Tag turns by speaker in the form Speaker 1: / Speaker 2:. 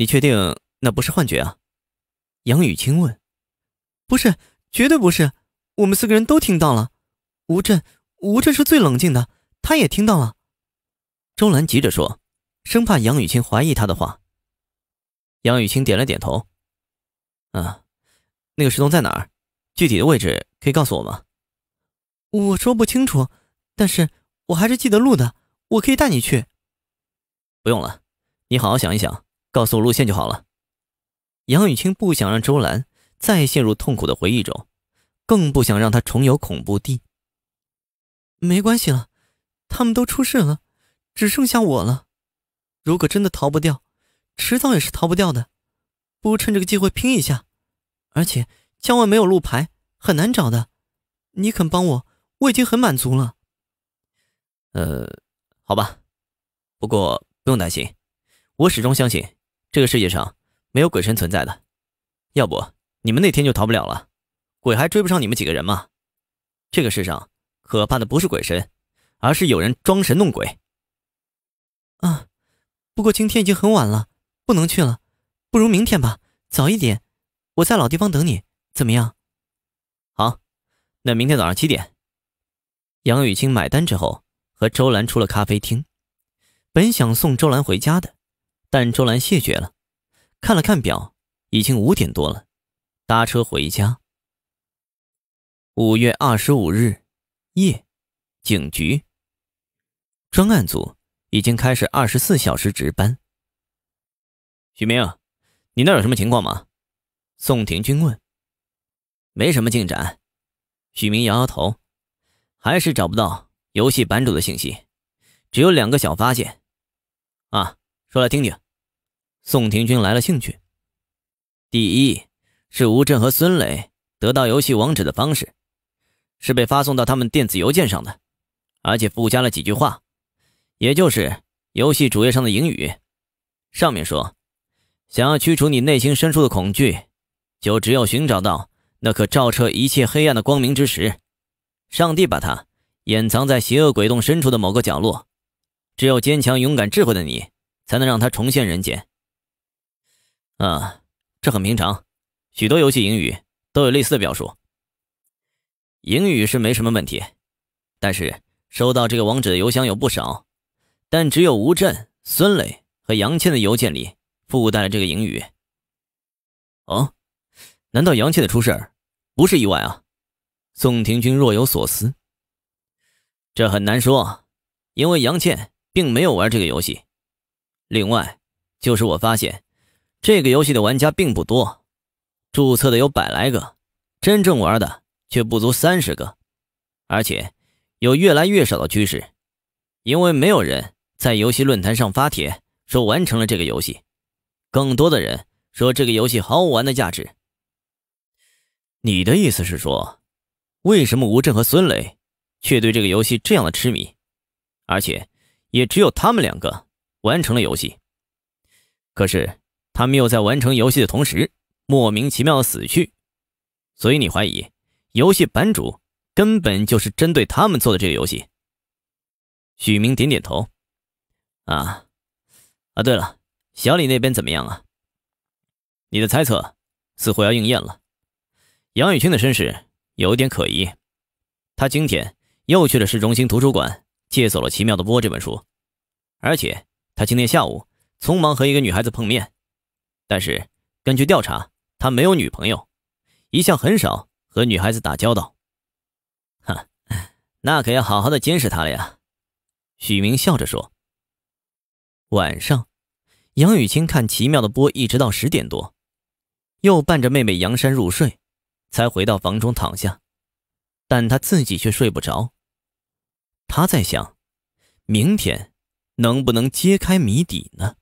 Speaker 1: 你确定那不是幻觉啊？杨雨清问。“不是，绝对不是。我们四个人都听到了。吴镇，吴镇是最冷静的，他也听到了。”周兰急着说，生怕杨雨清怀疑他的
Speaker 2: 话。杨雨清点了点头。“啊，那个石洞在哪儿？具体的位置可以告诉我吗？”“
Speaker 1: 我说不清楚，但是我还是记得路的，我可以带你去。”“
Speaker 2: 不用了，你好好想一想。”告诉我路线就好了。杨雨清不想让周兰再陷入痛苦的回忆中，更不想让她重游恐怖地。
Speaker 1: 没关系了，他们都出事了，只剩下我了。如果真的逃不掉，迟早也是逃不掉的。不如趁这个机会拼一下。而且郊外没有路牌，很难找的。你肯帮我，我已经很满足了。
Speaker 2: 呃，好吧，不过不用担心，我始终相信。这个世界上没有鬼神存在的，要不你们那天就逃不了了。鬼还追不上你们几个人吗？这个世上可怕的不是鬼神，而是有人装神弄鬼。
Speaker 1: 啊，不过今天已经很晚了，不能去了，不如明天吧，早一点。我在老地方等你，怎么
Speaker 2: 样？好，那明天早上七点。杨雨清买单之后，和周兰出了咖啡厅，本想送周兰回家的。但周兰谢绝了，看了看表，已经五点多了，搭车回家。五月二十五日，夜，警局专案组已经开始二十四小时值班。许明，你那有什么情况吗？宋廷军问。没什么进展，许明摇摇头，还是找不到游戏版主的信息，只有两个小发现，啊。说来听听，宋廷君来了兴趣。第一是吴镇和孙磊得到游戏网址的方式，是被发送到他们电子邮件上的，而且附加了几句话，也就是游戏主页上的引语。上面说：“想要驱除你内心深处的恐惧，就只有寻找到那颗照彻一切黑暗的光明之石。上帝把它掩藏在邪恶鬼洞深处的某个角落，只有坚强、勇敢、智慧的你。”才能让他重现人间。啊，这很平常，许多游戏英语都有类似的表述。英语是没什么问题，但是收到这个网址的邮箱有不少，但只有吴震、孙磊和杨倩的邮件里附带了这个英语。哦，难道杨倩的出事不是意外啊？宋廷君若有所思。这很难说，因为杨倩并没有玩这个游戏。另外，就是我发现这个游戏的玩家并不多，注册的有百来个，真正玩的却不足三十个，而且有越来越少的趋势，因为没有人在游戏论坛上发帖说完成了这个游戏，更多的人说这个游戏毫无玩的价值。你的意思是说，为什么吴镇和孙磊却对这个游戏这样的痴迷，而且也只有他们两个？完成了游戏，可是他们又在完成游戏的同时莫名其妙死去，所以你怀疑游戏版主根本就是针对他们做的这个游戏。许明点点头，啊，啊，对了，小李那边怎么样啊？你的猜测似乎要应验了，杨宇清的身世有点可疑，他今天又去了市中心图书馆借走了《奇妙的波》这本书，而且。他今天下午匆忙和一个女孩子碰面，但是根据调查，他没有女朋友，一向很少和女孩子打交道。哈，那可要好好的监视他了呀。”许明笑着说。晚上，杨雨清看奇妙的波》一直到十点多，又伴着妹妹杨山入睡，才回到房中躺下，但他自己却睡不着。他在想，明天。能不能揭开谜底呢？